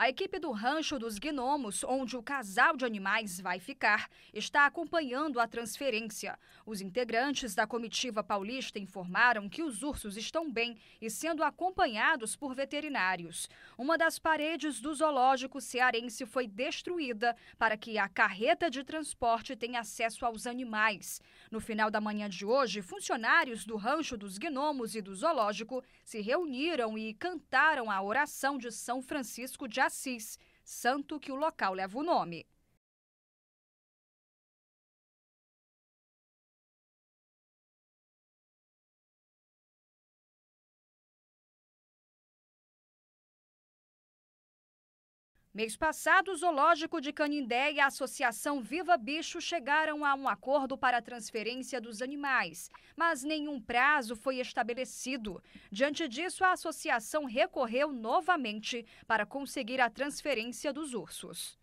A equipe do Rancho dos Gnomos, onde o casal de animais vai ficar, está acompanhando a transferência. Os integrantes da comitiva paulista informaram que os ursos estão bem e sendo acompanhados por veterinários. Uma das paredes do zoológico cearense foi destruída para que a carreta de transporte tenha acesso aos animais. No final da manhã de hoje, funcionários do Rancho dos Gnomos e do zoológico se reuniram e cantaram a oração de São Francisco de Assis, santo que o local leva o nome. Mês passado, o Zoológico de Canindé e a Associação Viva Bicho chegaram a um acordo para a transferência dos animais, mas nenhum prazo foi estabelecido. Diante disso, a associação recorreu novamente para conseguir a transferência dos ursos.